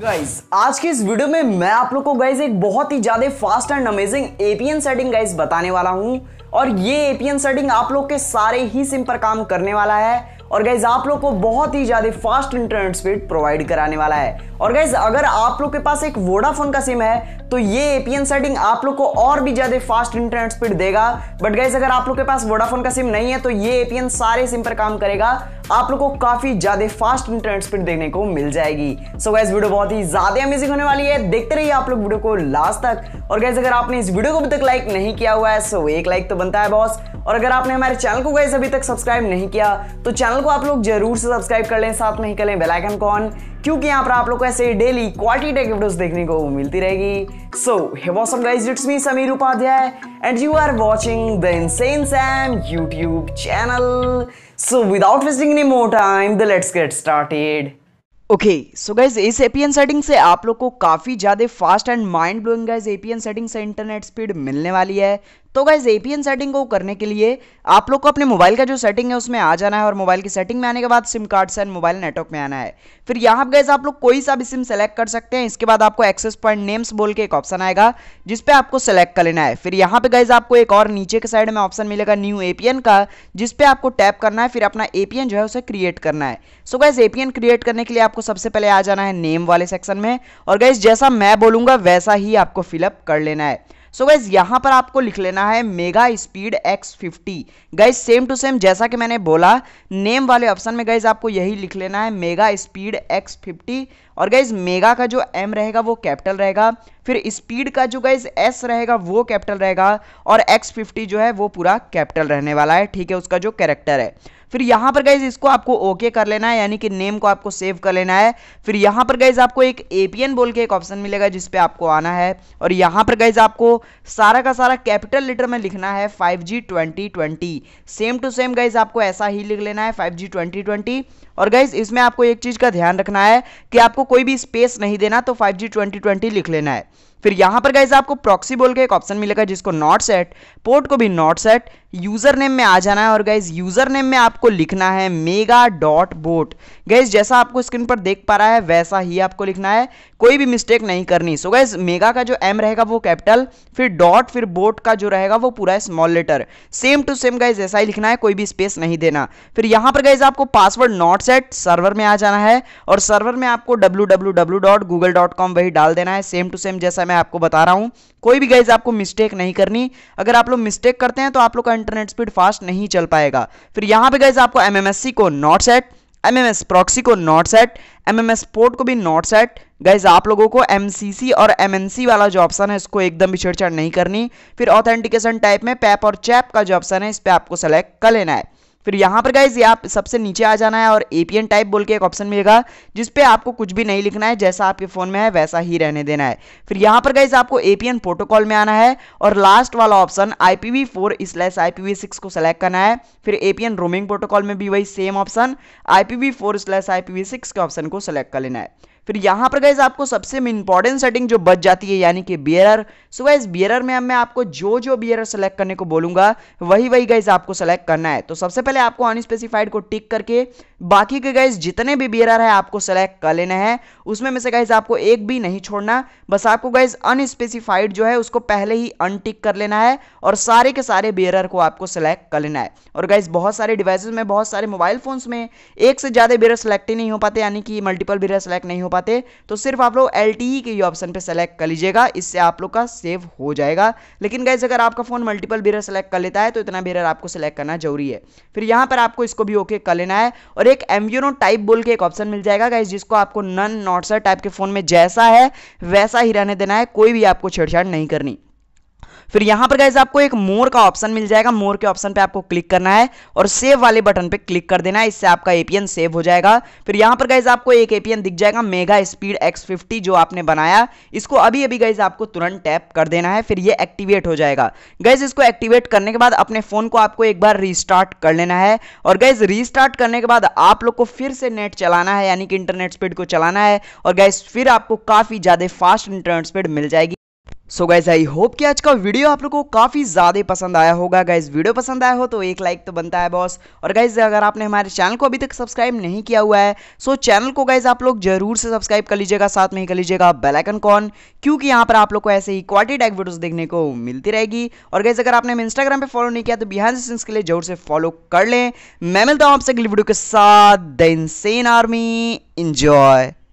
guys आज के इस वीडियो में मैं आप लोग को गाइज एक बहुत ही ज्यादा fast and amazing APN setting guys बताने वाला हूं और ये एपीएन सेटिंग आप लोग के सारे ही सिम पर काम करने वाला है और गाइज आप लोग को बहुत ही ज़्यादा फास्ट इंटरनेट स्पीड प्रोवाइड कराने वाला है और गाइज अगर आप लोग के पास एक वोडाफोन का सिम है तो ये एपीएन सेटिंग आप लोग को और भी ज़्यादा फास्ट इंटरनेट स्पीड देगा बट गाइज अगर आप लोग के पास वोडाफोन का सिम नहीं है तो ये एपीएन सारे सिम पर काम करेगा आप लोग को काफ़ी ज़्यादा फास्ट इंटरनेट स्पीड देखने को मिल जाएगी सो so गाइज वीडियो बहुत ही ज़्यादा अमेजिंग होने वाली है देखते रहिए आप लोग वीडियो को लास्ट तक और गैस अगर आपने इस वीडियो को अभी तक लाइक नहीं किया हुआ है सो एक लाइक तो बनता है बॉस और अगर आपने हमारे चैनल को गैस अभी तक सब्सक्राइब नहीं किया तो चैनल को आप लोग जरूर से सब्सक्राइब कर लें साथ में ही करें बेलाइकन कॉन क्योंकि यहाँ पर आप लोग को ऐसे डेली क्वालिटी टेक वीडियोस देखने को मिलती रहेगी so hey awesome guys it's me Sameer Upadhyay and you are watching the insane Sam YouTube channel so without wasting any more time the let's get started okay so guys इस APN setting से आप लोग को काफ़ी ज़्यादा fast and mind blowing guys APN setting से internet speed मिलने वाली है तो गाइज एपीएन सेटिंग को करने के लिए आप लोग को अपने मोबाइल का जो सेटिंग है उसमें आ जाना है और मोबाइल की सेटिंग में आने के बाद सिम कार्ड से मोबाइल नेटवर्क में आना है फिर यहाँ गाइज आप लोग कोई सा भी सिम सेलेक्ट कर सकते हैं इसके बाद आपको एक्सेस पॉइंट नेम्स बोल के एक ऑप्शन आएगा जिसपे आपको सेलेक्ट कर लेना है फिर यहाँ पे गाइज आपको एक और नीचे के साइड में ऑप्शन मिलेगा न्यू एपीएन का जिसपे आपको टैप करना है फिर अपना एपीएन जो है उसे क्रिएट करना है सो गाइज एपीएन क्रिएट करने के लिए आपको सबसे पहले आ जाना है नेम वाले सेक्शन में और गाइज जैसा मैं बोलूंगा वैसा ही आपको फिलअप कर लेना है सो गैस यहां पर आपको लिख लेना है mega speed X fifty guys same to same जैसा कि मैंने बोला नेम वाले ऑप्शन में गाइज आपको यही लिख लेना है मेगा स्पीड एक्स फिफ्टी और गाइज मेगा का जो एम रहेगा वो कैपिटल रहेगा फिर स्पीड का जो गाइज एस रहेगा वो कैपिटल रहेगा और एक्स फिफ्टी जो है वो पूरा कैपिटल रहने वाला है ठीक है उसका जो कैरेक्टर है फिर यहाँ पर गाइज इसको आपको ओके कर लेना है यानी कि नेम को आपको सेव कर लेना है फिर यहाँ पर गाइज आपको एक एपीएन बोल के एक ऑप्शन मिलेगा जिसपे आपको आना है और यहाँ पर गाइज आपको सारा का सारा कैपिटल लेटर में लिखना है five G twenty twenty same to same guys आपको ऐसा ही लिख लेना है फाइव जी ट्वेंटी ट्वेंटी और गाइज इसमें आपको एक चीज़ का ध्यान रखना है कि आपको कोई भी स्पेस नहीं देना तो फाइव जी ट्वेंटी ट्वेंटी लिख लेना है फिर यहां पर गाइज आपको प्रॉक्सी बोल के एक ऑप्शन मिलेगा जिसको नॉट सेट पोर्ट को भी नॉट सेट यूज़र नेम में आ जाना है और गाइज यूज़र नेम में आपको लिखना है मेगा डॉट बोट गाइज जैसा आपको स्क्रीन पर देख पा रहा है वैसा ही आपको लिखना है कोई भी मिस्टेक नहीं करनी सो गाइज मेगा का जो एम रहेगा वो कैपिटल फिर डॉट फिर बोट का जो रहेगा वो पूरा small letter same to same guys ऐसा ही लिखना है कोई भी स्पेस नहीं देना फिर यहां पर गाइज आपको पासवर्ड नॉट सेट सर्वर में आ जाना है और सर्वर में आपको डब्ल्यू वही डाल देना है सेम टू सेम जैसा मैं मैं आपको बता रहा हूँ कोई भी गाइज आपको मिस्टेक नहीं करनी अगर आप लोग मिस्टेक करते हैं तो आप लोग का इंटरनेट स्पीड फास्ट नहीं चल पाएगा फिर यहाँ पे गाइज आपको एम को not set M M proxy को not set M M port को भी नॉट सेट गाइज आप लोगों को एम सी सी और एम वाला जो ऑप्शन है इसको एकदम भी छेड़छाड़ नहीं करनी फिर ऑथेंटिकेशन टाइप में पैप और चैप का जो ऑप्शन है इस पर आपको सेलेक्ट कर लेना है फिर यहाँ पर गाइज आप सबसे नीचे आ जाना है और एपीएन टाइप बोल के एक ऑप्शन मिलेगा जिसपे आपको कुछ भी नहीं लिखना है जैसा आपके फ़ोन में है वैसा ही रहने देना है फिर यहाँ पर गाइज आपको एपीएन प्रोटोकॉल में आना है और लास्ट वाला option IPV four slash IPV six को सिलेक्ट करना है फिर एपीएन रोमिंग प्रोटोकॉल में भी वही same option IPV four slash IPV six के ऑप्शन को सिलेक्ट कर लेना है फिर यहाँ पर गैस आपको सबसे इंपॉर्टेंट सेटिंग जो बच जाती है यानी कि बियरर सो गैस बियरर में मैं आपको जो जो बियरर सेलेक्ट करने को बोलूंगा वही वही गैस आपको सेलेक्ट करना है तो सबसे पहले आपको अनस्पेसिफाइड को टिक करके बाकी के गैस जितने भी बियरर है आपको सेलेक्ट कर लेना है उसमें में से गैस आपको एक भी नहीं छोड़ना बस आपको गैस अनस्पेसिफाइड जो है उसको पहले ही अनटिक कर लेना है और सारे के सारे बियरर को आपको सेलेक्ट कर लेना है और गैस बहुत सारे डिवाइस में बहुत सारे मोबाइल फोन्स में एक से ज़्यादा बियर सेलेक्ट ही नहीं हो पाते यानी कि मल्टीपल बियर सेलेक्ट नहीं हो पाते तो सिर्फ आप लोग एल e के ये ऑप्शन पे सेलेक्ट कर लीजिएगा इससे आप लोग का सेव हो जाएगा लेकिन गैस अगर आपका फ़ोन मल्टीपल बिरर सेलेक्ट कर लेता है तो इतना बिरर आपको सेलेक्ट करना जरूरी है फिर यहाँ पर आपको इसको भी ओके कर लेना है और एक एम्ब्यूनो टाइप बोल के एक ऑप्शन मिल जाएगा गैस जिसको आपको नन नॉटसर टाइप के फ़ोन में जैसा है वैसा ही रहने देना है कोई भी आपको छेड़छाड़ नहीं करनी फिर यहां पर गाइज आपको एक मोर का ऑप्शन मिल जाएगा मोर के ऑप्शन पे आपको क्लिक करना है और सेव वाले बटन पे क्लिक कर देना है इससे आपका एपीएन सेव हो जाएगा फिर यहां पर गाइज आपको एक एपीएन दिख जाएगा मेगा स्पीड एक्स फिफ्टी जो आपने बनाया इसको अभी अभी गाइज आपको तुरंत टैप कर देना है फिर ये एक्टिवेट हो जाएगा गाइज इसको एक्टिवेट करने के बाद अपने फोन को आपको एक बार रिस्टार्ट कर लेना है और गाइज रिस्टार्ट करने के बाद आप लोग को फिर से नेट चलाना है यानी कि इंटरनेट स्पीड को चलाना है और गाइज फिर आपको काफी ज्यादा फास्ट इंटरनेट स्पीड मिल जाएगी सो गाइज आई होप कि आज का वीडियो आप लोगों को काफ़ी ज़्यादा पसंद आया होगा गाइज वीडियो पसंद आया हो तो एक लाइक तो बनता है बॉस और गाइज अगर आपने हमारे चैनल को अभी तक सब्सक्राइब नहीं किया हुआ है सो चैनल को गाइज आप लोग जरूर से सब्सक्राइब कर लीजिएगा साथ में ही कर लीजिएगा बेलाइकन कॉन क्योंकि यहाँ पर आप लोग को ऐसे ही क्वालिटी टाइप वीडियोज़ देखने को मिलती रहेगी और गाइज अगर आपने इंस्टाग्राम पर फॉलो नहीं किया तो बिहार के लिए जरूर से फॉलो कर लें मैं मिलता हूँ आपसे अगली वीडियो के साथ द इनसेन आर्मी इंजॉय